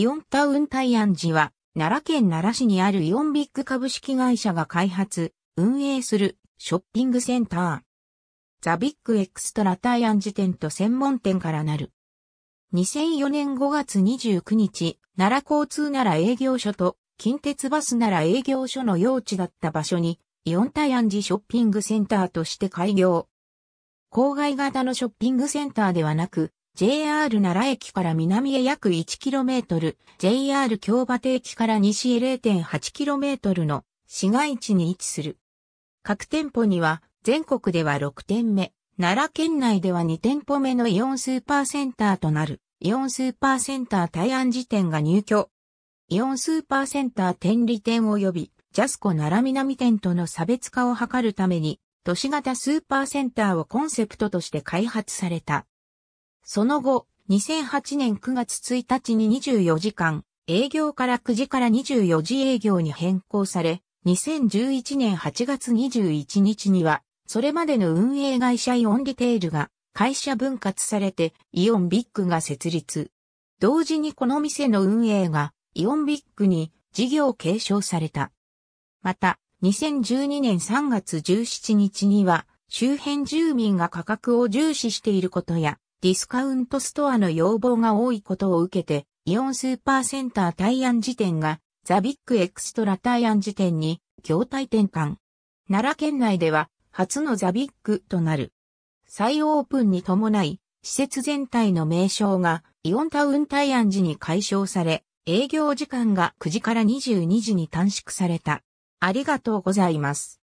イオンタウン大安寺は、奈良県奈良市にあるイオンビッグ株式会社が開発、運営するショッピングセンター。ザ・ビッグ・エクストラ・大安寺店と専門店からなる。2004年5月29日、奈良交通奈良営業所と近鉄バス奈良営業所の用地だった場所に、イオン大安寺ショッピングセンターとして開業。郊外型のショッピングセンターではなく、JR 奈良駅から南へ約 1km、JR 京馬亭駅から西へ 0.8km の市街地に位置する。各店舗には全国では6店目、奈良県内では2店舗目のイオンスーパーセンターとなる、イオンスーパーセンター大安時店が入居。イオンスーパーセンター天理店及び、ジャスコ奈良南店との差別化を図るために、都市型スーパーセンターをコンセプトとして開発された。その後、2008年9月1日に24時間、営業から9時から24時営業に変更され、2011年8月21日には、それまでの運営会社イオンリテールが会社分割されてイオンビッグが設立。同時にこの店の運営がイオンビッグに事業継承された。また、2012年3月17日には周辺住民が価格を重視していることやディスカウントストアの要望が多いことを受けて、イオンスーパーセンター大安時点が、ザビッグエクストラ大安時点に、業態転換。奈良県内では、初のザビッグとなる。再オープンに伴い、施設全体の名称が、イオンタウン大安時に解消され、営業時間が9時から22時に短縮された。ありがとうございます。